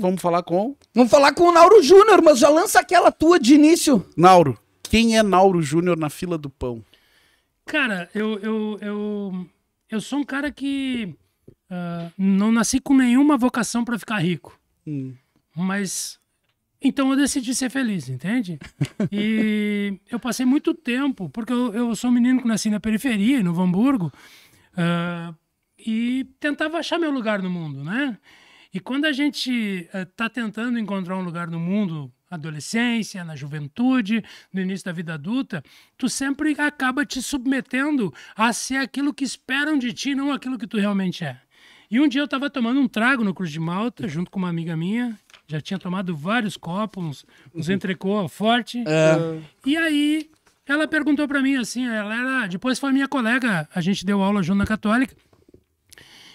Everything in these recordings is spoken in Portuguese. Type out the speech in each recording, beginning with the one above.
Vamos falar com. Vamos falar com o Nauro Júnior, mas já lança aquela tua de início. Nauro, quem é Nauro Júnior na fila do pão? Cara, eu, eu, eu, eu sou um cara que uh, não nasci com nenhuma vocação para ficar rico. Hum. Mas então eu decidi ser feliz, entende? E eu passei muito tempo, porque eu, eu sou um menino que nasci na periferia, no Hamburgo, uh, e tentava achar meu lugar no mundo, né? E quando a gente está eh, tentando encontrar um lugar no mundo, adolescência, na juventude, no início da vida adulta, tu sempre acaba te submetendo a ser aquilo que esperam de ti, não aquilo que tu realmente é. E um dia eu estava tomando um trago no Cruz de Malta, junto com uma amiga minha, já tinha tomado vários copos, uns, uns uhum. entrecô forte. É. é. E aí ela perguntou para mim assim, ela era, depois foi minha colega, a gente deu aula junto na Católica,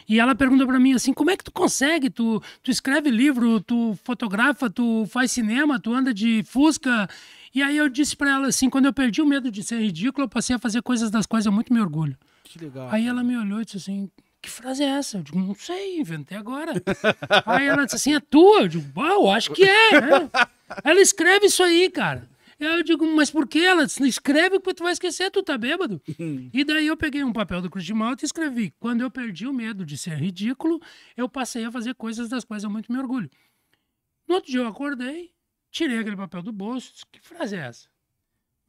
e ela pergunta para mim assim: como é que tu consegue? Tu, tu escreve livro, tu fotografa, tu faz cinema, tu anda de Fusca. E aí eu disse para ela assim: quando eu perdi o medo de ser ridículo, eu passei a fazer coisas das quais eu muito me orgulho. Que legal. Aí ela me olhou e disse assim: que frase é essa? Eu digo, não sei, inventei agora. aí ela disse assim: é tua? Eu digo, uau, acho que é. Né? Ela escreve isso aí, cara. É, eu digo, mas por que ela? Escreve porque tu vai esquecer, tu tá bêbado. Hum. e daí eu peguei um papel do Cruz de Malta e escrevi. Quando eu perdi o medo de ser ridículo, eu passei a fazer coisas das quais eu muito me orgulho. No outro dia eu acordei, tirei aquele papel do bolso, disse, que frase é essa?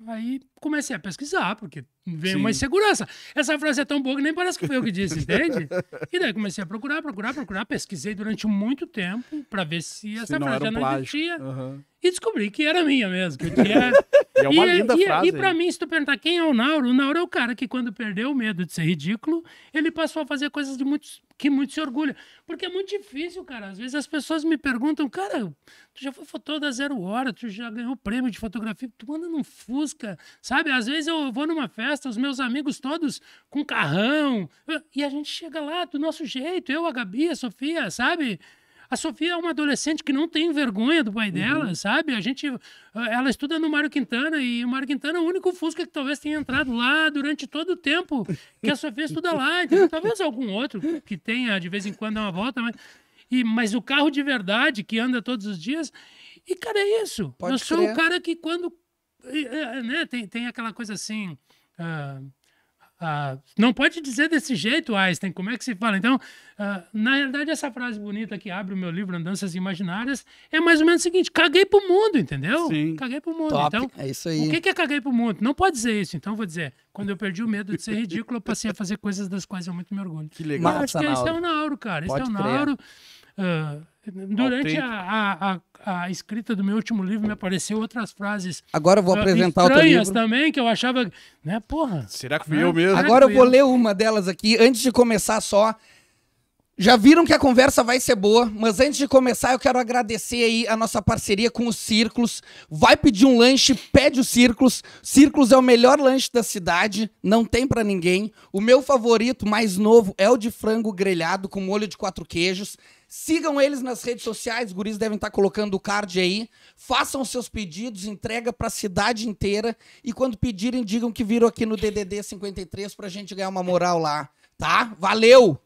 Aí comecei a pesquisar, porque vem Sim. mais segurança. Essa frase é tão boa que nem parece que foi eu que disse, entende? E daí comecei a procurar, procurar, procurar, pesquisei durante muito tempo para ver se essa se não frase um não plágio. existia. Uhum. E descobri que era minha mesmo. Que tinha... e é uma e, é, linda e, é, frase. E, para pra mim, se tu perguntar quem é o Nauro, o Nauro é o cara que quando perdeu o medo de ser ridículo, ele passou a fazer coisas de muitos, que muito se orgulha. Porque é muito difícil, cara. Às vezes as pessoas me perguntam, cara, tu já foi fotógrafo da Zero Hora, tu já ganhou prêmio de fotografia, tu anda num Fusca, sabe? Às vezes eu vou numa festa, festa, os meus amigos todos com carrão. E a gente chega lá do nosso jeito, eu, a Gabi, a Sofia, sabe? A Sofia é uma adolescente que não tem vergonha do pai dela, uhum. sabe? A gente, eh, ela estuda no Mário Quintana e o Mário Quintana é o único Fusca que talvez tenha entrado lá durante todo o tempo que a Sofia estuda lá. Então, talvez algum outro que tenha de vez em quando uma volta, mas, e, mas o carro de verdade que anda todos os dias. E, cara, é isso. Pode Eu sou crer. o cara que quando. Eh, eh, né, tem, tem aquela coisa assim. Ah, ah, não pode dizer desse jeito, Einstein, como é que se fala? Então, ah, na realidade, essa frase bonita que abre o meu livro Andanças Imaginárias é mais ou menos o seguinte: caguei pro mundo, entendeu? Sim. Caguei pro mundo. Top. Então, é isso aí. O que é caguei pro mundo? Não pode dizer isso. Então, vou dizer: quando eu perdi o medo de ser ridículo, eu passei a fazer coisas das quais eu muito me orgulho. Que legal, Mas, Nauro. Esse é o Nauro, cara. Esse é o Nauro. Uh, Durante a, a, a, escrita do meu último livro me apareceu outras frases. Agora eu vou ah, apresentar outro livro. também, que eu achava. Né, porra. Será que fui né? eu mesmo? Agora eu vou ler uma delas aqui. Antes de começar, só já viram que a conversa vai ser boa, mas antes de começar eu quero agradecer aí a nossa parceria com os Círculos. Vai pedir um lanche, pede os Círculos. Círculos é o melhor lanche da cidade, não tem para ninguém. O meu favorito, mais novo, é o de frango grelhado com molho de quatro queijos. Sigam eles nas redes sociais, guris devem estar colocando o card aí. Façam seus pedidos, entrega para a cidade inteira e quando pedirem digam que viram aqui no DDD 53 pra gente ganhar uma moral lá, tá? Valeu!